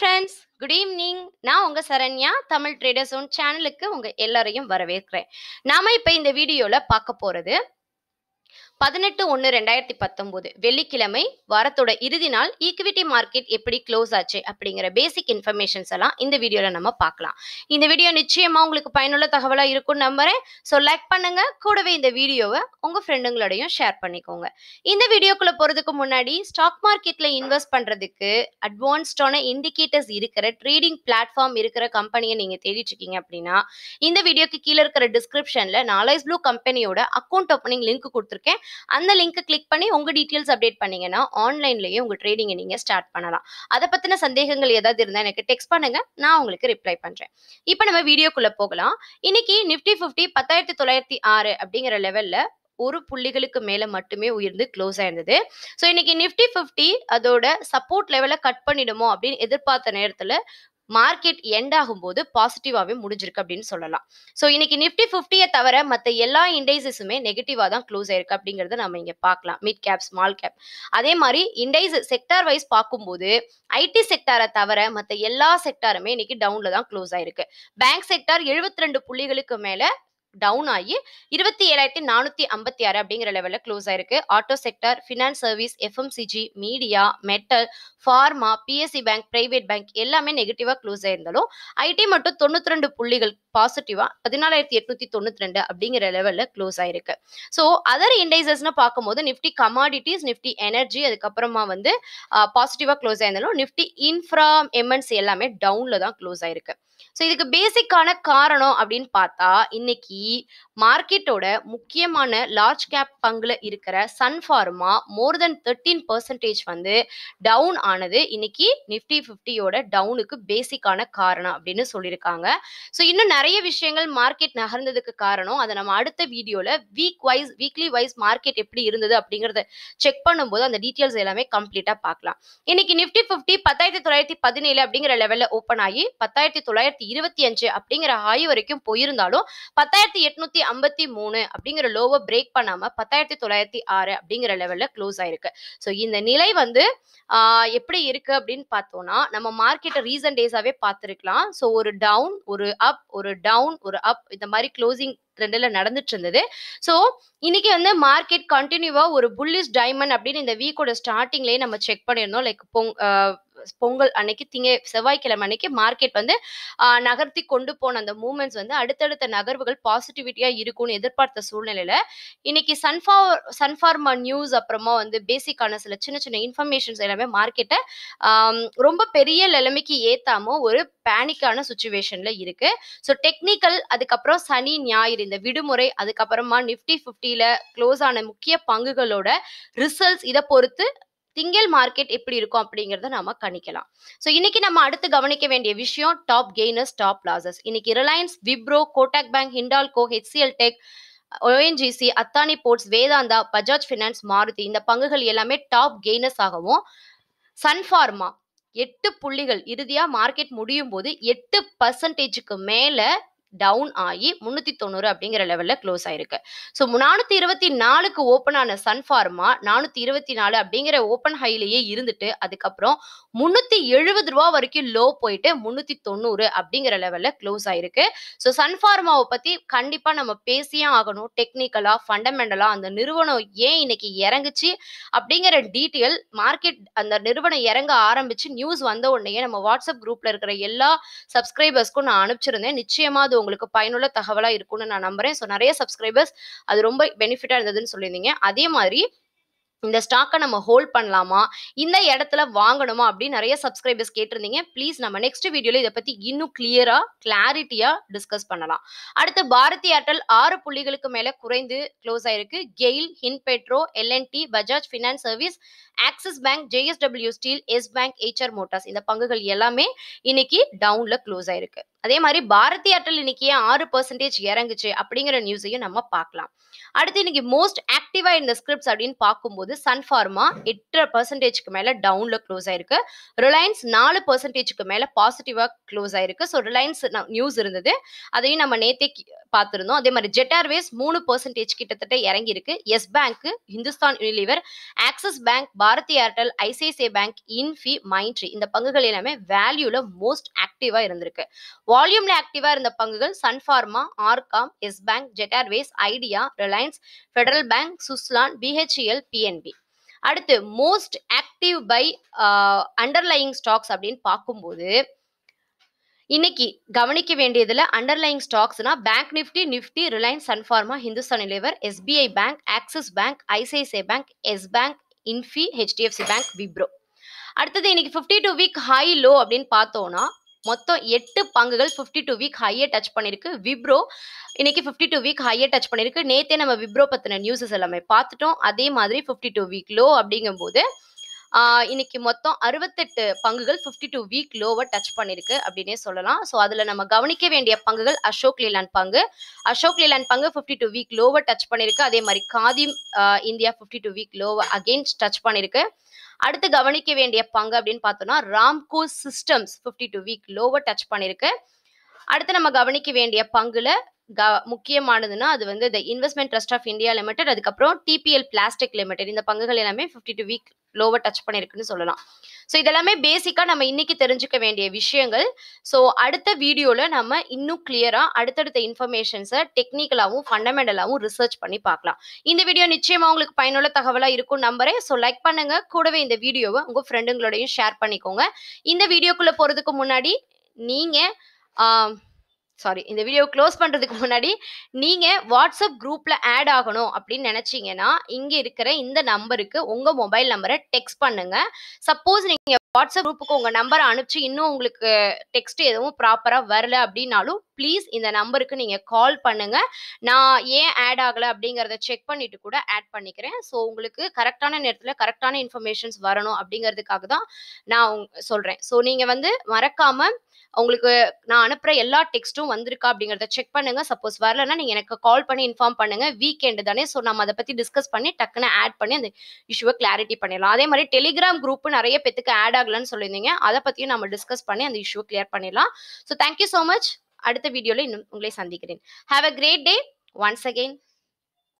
friends good evening நான் உங்கள் Saranya Tamil traders one சேனலுக்கு உங்கள் எல்லாரையும் வரவேற்கிறேன் நாம் இப்போ இந்த வீடியோவில் பார்க்க போகிறது பதினெட்டு ஒன்று ரெண்டாயிரத்தி பத்தொம்போது வெள்ளிக்கிழமை வாரத்தோட இறுதி நாள் ஈக்விட்டி மார்க்கெட் எப்படி க்ளோஸ் ஆச்சு அப்படிங்கிற பேசிக் இன்ஃபர்மேஷன்ஸ் எல்லாம் இந்த வீடியோவில் நம்ம பார்க்கலாம் இந்த வீடியோ நிச்சயமாக உங்களுக்கு பயனுள்ள தகவலாக இருக்கும்னு நம்புறேன் ஸோ லைக் பண்ணுங்க கூடவே இந்த வீடியோவை உங்கள் ஃப்ரெண்டுங்களோடையும் ஷேர் பண்ணிக்கோங்க இந்த வீடியோக்குள்ளே போகிறதுக்கு முன்னாடி ஸ்டாக் மார்க்கெட்டில் இன்வெஸ்ட் பண்ணுறதுக்கு அட்வான்ஸ்டான இண்டிகேட்டர்ஸ் இருக்கிற ட்ரேடிங் பிளாட்ஃபார்ம் இருக்கிற கம்பெனியை நீங்கள் தேடிட்டு இருக்கீங்க அப்படின்னா இந்த வீடியோக்கு கீழே இருக்கிற டிஸ்கிரிப்ஷனில் நாலேஜ் ப்ளூ கம்பெனியோட அக்கௌண்ட் ஓப்பனிங் லிங்க் கொடுத்துருக்கேன் அந்த லிங்க்கை கிளிக் பண்ணி உங்கள் டீட்டெயில்ஸ் அப்டேட் பண்ணிங்கன்னா ஆன்லைன்லேயே உங்கள் ட்ரேடிங்கை நீங்கள் ஸ்டார்ட் பண்ணலாம் அதை பற்றின சந்தேகங்கள் ஏதாவது இருந்தால் எனக்கு டெக்ஸ்ட் பண்ணுங்கள் நான் உங்களுக்கு ரிப்ளை பண்ணுறேன் இப்போ நம்ம வீடியோக்குள்ளே போகலாம் இன்னைக்கு நிஃப்டி ஃபிஃப்டி பத்தாயிரத்தி தொள்ளாயிரத்தி ஆறு அப்படிங்கிற லெவலில் ஒரு புள்ளிகளுக்கு மேலே மட்டுமே உயர்ந்து க்ளோஸ் ஆயிருந்தது ஸோ இன்னைக்கு நிஃப்டி ஃபிஃப்டி அதோட சப்போர்ட் லெவலை கட் பண்ணிடுமோ அப்படின்னு எதிர்பார்த்த நேரத்தில் மார்க்கெட் எண்ட் ஆகும்போது பாசிட்டிவாகவே முடிஞ்சிருக்கு அப்படின்னு சொல்லலாம் ஸோ இன்னைக்கு நிஃப்டி ஃபிஃப்டியை தவிர மற்ற எல்லா இண்டைசஸுமே நெகட்டிவாக தான் க்ளோஸ் ஆயிருக்கு அப்படிங்கிறத நம்ம இங்கே பார்க்கலாம் மிட் கேப் ஸ்மால் கேப் அதே மாதிரி இண்டைஸ் செக்டார் வைஸ் பார்க்கும்போது ஐடி செக்டாரை தவிர மற்ற எல்லா செக்டாருமே இன்னைக்கு டவுனில் தான் க்ளோஸ் ஆயிருக்கு பேங்க் செக்டார் எழுபத்தி ரெண்டு புள்ளிகளுக்கு மேலே டவுன் ஆகி இருபத்தி ஏழாயிரத்தி நானூற்றி ஐம்பத்தி ஆறு அப்படிங்கிற லெவலில் க்ளோஸ் ஆயிருக்கு auto sector finance service FMCG media metal pharma PSC bank private bank எல்லாமே நெகட்டிவாக க்ளோஸ் ஆயிருந்தாலும் ஐடி மட்டும் தொண்ணூற்றி ரெண்டு புள்ளிகள் பாசிட்டிவாக பதினாலாயிரத்தி எட்நூத்தி தொண்ணூற்றி ரெண்டு அப்படிங்கிற லெவலில் க்ளோஸ் ஆயிருக்கு ஸோ அதர் இண்டைசஸ்னு பார்க்கும்போது நிஃப்டி கமாடிட்டிஸ் நிஃப்டி எனர்ஜி அதுக்கப்புறமா வந்து பாசிட்டிவாக க்ளோஸ் ஆயிருந்தாலும் நிஃப்டி இன்ஃப்ரா எம்என்சி எல்லாமே டவுனில் தான் க்ளோஸ் ஆயிருக்கு ஸோ இதுக்கு பேசிக்கான காரணம் அப்படின்னு பார்த்தா இன்னைக்கு மார்க்கெட்டோட முக்கியமான லார்ஜ் கேப் பங்குல இருக்கிற Sun Pharma more than thirteen percentage வந்து டவுன் ஆனது இன்னைக்கு நிஃப்டி ஃபிஃப்டியோட டவுனுக்கு பேசிக்கான காரணம் அப்படின்னு சொல்லியிருக்காங்க ஸோ இன்னும் நிறைய விஷயங்கள் மார்க்கெட் நகர்ந்ததுக்கு காரணம் அதை நம்ம அடுத்த வீடியோவில் week wise weekly wise market எப்படி இருந்தது அப்படிங்கிறத செக் பண்ணும்போது அந்த டீட்டெயில்ஸ் எல்லாமே கம்ப்ளீட்டாக பார்க்கலாம் இன்னைக்கு நிஃப்டி ஃபிஃப்டி பத்தாயிரத்தி தொள்ளாயிரத்தி பதினேழு அப்படிங்கிற லெவலில் ஓப்பன் ஆகி பத்தாயிரத்தி தொள்ளாயிரத்தி பத்தாயிரத்தி இருபத்தி அஞ்சு அப்படிங்கிற ஹாய் வரைக்கும் போயிருந்தாலும் பத்தாயிரத்தி எட்நூத்தி ஐம்பத்தி மூணு அப்படிங்கிற லோவை பிரேக் பண்ணாம பத்தாயிரத்தி தொள்ளாயிரத்தி ஆறு அப்படிங்கிற லெவல்ல க்ளோஸ் ஆயிருக்கு ஸோ இந்த நிலை வந்து எப்படி இருக்கு அப்படின்னு பார்த்தோம்னா நம்ம மார்க்கெட்டை ரீசன்ட் டேஸாவே பார்த்துருக்கலாம் ஸோ ஒரு டவுன் ஒரு அப் ஒரு டவுன் ஒரு அப் இந்த மாதிரி க்ளோசிங் ட்ரெண்டில் நடந்துட்டு இருந்தது ஸோ இன்னைக்கு வந்து மார்க்கெட் கண்டினியூவாக ஒரு புல்லிஸ் டைமண்ட் அப்படின்னு இந்த வீக்கோட ஸ்டார்டிங்லேயே நம்ம செக் பண்ணியிருந்தோம் லைக் பொங் பொங்கல் அன்னைக்கு திங்க செவ்வாய்க்கிழமை அன்னைக்கு மார்க்கெட் வந்து நகர்த்தி கொண்டு போன அந்த மூமெண்ட்ஸ் வந்து அடுத்தடுத்த நகர்வுகள் பாசிட்டிவிட்டியா இருக்கும்னு எதிர்பார்த்த சூழ்நிலையில இன்னைக்கு சன்ஃபார் சன்ஃபார்மா நியூஸ் அப்புறமா வந்து பேசிக்கான சில சின்ன சின்ன இன்ஃபர்மேஷன்ஸ் எல்லாமே மார்க்கெட்டை ரொம்ப பெரிய நிலைமைக்கு ஏத்தாம ஒரு பேனிக்கான சுச்சுவேஷன்ல இருக்கு ஸோ டெக்னிக்கல் அதுக்கப்புறம் சனி ஞாயிறு இந்த விடுமுறை அதுக்கப்புறமா நிஃப்டி பிப்டியில க்ளோஸ் ஆன முக்கிய பங்குகளோட ரிசல்ட்ஸ் இதை பொறுத்து திங்கள் மார்க்கெட் எப்படி இருக்கும் அப்படிங்கிறத நம்ம கணிக்கலாம் ஸோ இன்னைக்கு நம்ம அடுத்து கவனிக்க வேண்டிய விஷயம் டாப் கெய்னர்ஸ் டாப் லாசஸ் இன்னைக்கு Reliance Wipro Kotak Bank Hindalco HCL Tech ONGC Adani Ports Vedanta Bajaj Finance Maruti இந்த பங்குகள் எல்லாமே டாப் கெய்னஸ் ஆகவும் சன்ஃபார்மா எட்டு புள்ளிகள் இறுதியா மார்க்கெட் முடியும் போது எட்டு பர்சன்டேஜுக்கு மேல டவுன் ஆகி முன்னூத்தி தொண்ணூறு அப்படிங்கிற லெவல்ல க்ளோஸ் ஆயிருக்கு ஸோ நானூத்தி இருபத்தி நாலுக்கு ஓப்பன் ஆன சன் ஃபார்மா நானூத்தி இருபத்தி நாலு அப்படிங்கிற ஓப்பன் ஹைலேயே இருந்துட்டு அதுக்கப்புறம் முன்னூத்தி எழுபது ரூபா வரைக்கும் லோ போயிட்டு முன்னூத்தி தொண்ணூறு அப்படிங்கிற லெவல்ல க்ளோஸ் ஆயிருக்கு ஸோ சன் ஃபார்மாவை பத்தி கண்டிப்பா நம்ம பேசியே ஆகணும் டெக்னிக்கலா ஃபண்டமெண்டலா அந்த நிறுவனம் ஏன் இன்னைக்கு இறங்குச்சு அப்படிங்கிற டீட்டெயில் மார்க்கெட் அந்த நிறுவனம் இறங்க ஆரம்பிச்சு நியூஸ் வந்த உடனே நம்ம வாட்ஸ்அப் குரூப்ல இருக்கிற எல்லா சப்ஸ்கிரைபர்ஸ்க்கும் நான் அனுப்பிச்சிருந்தேன் நிச்சயமா அது உங்களுக்கு பயனுள்ள தகவலாக இருக்கும்னு நான் நம்புறேன் ஸோ நிறைய சப்ஸ்கிரைபர்ஸ் அது ரொம்ப பெனிஃபிட்டாக இருந்ததுன்னு சொல்லியிருந்தீங்க அதே மாதிரி இந்த ஸ்டாக்கை நம்ம ஹோல்ட் பண்ணலாமா இந்த இடத்துல வாங்கணுமா அப்படின்னு நிறைய சப்ஸ்கிரைபர்ஸ் கேட்டிருந்தீங்க ப்ளீஸ் நம்ம நெக்ஸ்ட் வீடியோவில் இதை பற்றி இன்னும் கிளியராக கிளாரிட்டியாக டிஸ்கஸ் பண்ணலாம் அடுத்து பாரதி ஏர்டெல் ஆறு புள்ளிகளுக்கு மேலே குறைந்து க்ளோஸ் ஆயிருக்கு GAIL Hind Petro L and T Bajaj Finance Service Axis Bank JSW Steel Yes Bank HR Motors இந்த பங்குகள் எல்லாமே இன்னைக்கு டவுனில் க்ளோஸ் ஆயிருக்கு அதே மாதிரி பாரதி அட்டல் இன்னைக்கு ஏன் ஆறு பர்சன்டேஜ் இறங்குச்சு அப்படிங்கிற நியூஸையும் நம்ம பார்க்கலாம் அடுத்து இன்னைக்கு மோஸ்ட் ஆக்டிவா இந்த ஸ்கிரிப்ட்ஸ் அப்படின்னு பார்க்கும்போது சன்ஃபார்மா எட்டு பர்சன்டேஜ்க்கு மேல டவுன்ல க்ளோஸ் ஆயிருக்கு ரிலையன்ஸ் நாலு பர்சன்டேஜ்க்கு மேல பாசிட்டிவா க்ளோஸ் ஆயிருக்கு ஸோ ரிலையன்ஸ் நியூஸ் இருந்தது அதையும் நம்ம நேத்தே பார்த்துருந்தோம் அதே மாதிரி ஜெட் ஏர்வேஸ் மூணு பர்சன்டேஜ் கிட்டத்தட்ட இறங்கி இருக்கு Yes Bank Hindustan Unilever Axis Bank Bharti Airtel ICICI Bank Infy Mindtree இந்த பங்குகள் எல்லாமே வேல்யூல மோஸ்ட் ஆக்டிவா இருந்திருக்கு வால்யூம்ல ஆக்டிவா இருந்த பங்குகள் Sun Pharma RCom Yes Bank Jet Airways Idea Reliance Federal Bank Suzlon BHEL PNB அடுத்து most active by underlying stocks அப்படின்னு பார்க்கும்போது இன்னைக்கு கவனிக்க வேண்டியதுல அண்டர்லைங் ஸ்டாக்ஸ்னா Bank Nifty Nifty Reliance Sun Pharma Hindustan Unilever SBI Bank Axis Bank ICICI Bank Yes Bank Infy HDFC Bank Wipro அடுத்தது இன்னைக்கு fifty two week high low அப்படின்னு பார்த்தோம்னா மொத்தம் எட்டு பங்குகள் ஃபிஃப்டி டூ வீக் ஹையை டச் பண்ணியிருக்கு விப்ரோ இன்னைக்கு ஃபிஃப்டி டூ வீக் ஹையை டச் பண்ணியிருக்கு நேத்தே நம்ம விப்ரோ பற்றின நியூஸஸ் எல்லாமே பார்த்துட்டோம் அதே மாதிரி ஃபிஃப்டி டூ வீக் லோ அப்படிங்கும்போது இன்னைக்கு மொத்தம் அறுபத்தெட்டு பங்குகள் ஃபிஃப்டி டூ வீக் லோவை டச் பண்ணியிருக்கு அப்படின்னே சொல்லலாம் ஸோ அதில் நம்ம கவனிக்க வேண்டிய பங்குகள் அசோக் லீலான் பங்கு அசோக் லீலான் பங்கு ஃபிஃப்டி டூ வீக் லோவை டச் பண்ணியிருக்கு அதே மாதிரி Khadim India fifty two week லோவை அகெயின்ஸ்ட் டச் பண்ணியிருக்கு அடுத்து கவனிக்க வேண்டிய பங்கு அப்படின்னு பார்த்தோம்னா Ramco Systems fifty two week லோவை டச் பண்ணியிருக்கு அடுத்து நம்ம கவனிக்க வேண்டிய பங்குல க முக்கியமானதுன்னா அது வந்து the Investment Trust of India Limited அதுக்கப்புறம் டிபிஎல் பிளாஸ்டிக் லிமிடெட் இந்த பங்குகள் எல்லாமே ஃபிஃப்டி டூ வீக் லோவை டச் பண்ணியிருக்குன்னு சொல்லலாம் ஸோ இதெல்லாமே பேசிக்காக நம்ம இன்னைக்கு தெரிஞ்சுக்க வேண்டிய விஷயங்கள் ஸோ அடுத்த வீடியோவில் நம்ம இன்னும் கிளியராக அடுத்தடுத்த இன்ஃபர்மேஷன்ஸை டெக்னிக்கலாகவும் ஃபண்டமெண்டலாகவும் ரிசர்ச் பண்ணி பார்க்கலாம் இந்த வீடியோ நிச்சயமாக உங்களுக்கு பயனுள்ள தகவலாக இருக்கும் நம்புறேன் ஸோ லைக் பண்ணுங்க கூடவே இந்த வீடியோவை உங்கள் ஃப்ரெண்டுங்களோடையும் ஷேர் பண்ணிக்கோங்க இந்த வீடியோக்குள்ளே போகிறதுக்கு முன்னாடி நீங்கள் சாரி இந்த வீடியோ க்ளோஸ் பண்ணுறதுக்கு முன்னாடி நீங்கள் வாட்ஸ்அப் குரூப்பில் ஆட் ஆகணும் அப்படின்னு நினச்சிங்கன்னா இங்கே இருக்கிற இந்த நம்பருக்கு உங்கள் மொபைல் நம்பரை டெக்ஸ்ட் பண்ணுங்கள் சப்போஸ் நீங்கள் வாட்ஸ்அப் குரூப்புக்கு உங்கள் நம்பரை அனுப்பிச்சு இன்னும் உங்களுக்கு டெக்ஸ்ட் எதுவும் ப்ராப்பராக வரல அப்படின்னாலும் ப்ளீஸ் இந்த நம்பருக்கு நீங்கள் கால் பண்ணுங்கள் நான் ஏன் ஆட் ஆகலை அப்படிங்கிறத செக் பண்ணிட்டு கூட ஆட் பண்ணிக்கிறேன் ஸோ உங்களுக்கு கரெக்டான நேரத்தில் கரெக்டான இன்ஃபர்மேஷன்ஸ் வரணும் அப்படிங்கிறதுக்காக தான் நான் சொல்கிறேன் ஸோ நீங்கள் வந்து மறக்காமல் உங்களுக்கு நான் அனுப்புகிற எல்லா டெக்ஸ்ட்டும் இன்னும் வந்திருக்கா அப்படிங்கிறத செக் பண்ணுங்க சப்போஸ் வரலன்னா நீங்க எனக்கு கால் பண்ணி இன்ஃபார்ம் பண்ணுங்க வீக்கெண்டு தானே ஸோ நம்ம அதை பத்தி டிஸ்கஸ் பண்ணி டக்குன்னு ஆட் பண்ணி அந்த இஷ்யூவை கிளாரிட்டி பண்ணிடலாம் அதே மாதிரி டெலிகிராம் குரூப் நிறைய பேத்துக்கு ஆட் ஆகலன்னு சொல்லியிருந்தீங்க அதை பத்தியும் நம்ம டிஸ்கஸ் பண்ணி அந்த இஷ்யூ கிளியர் பண்ணிடலாம் ஸோ தேங்க்யூ ஸோ மச் அடுத்த வீடியோல இன்னும் உங்களை சந்திக்கிறேன் have a great day once again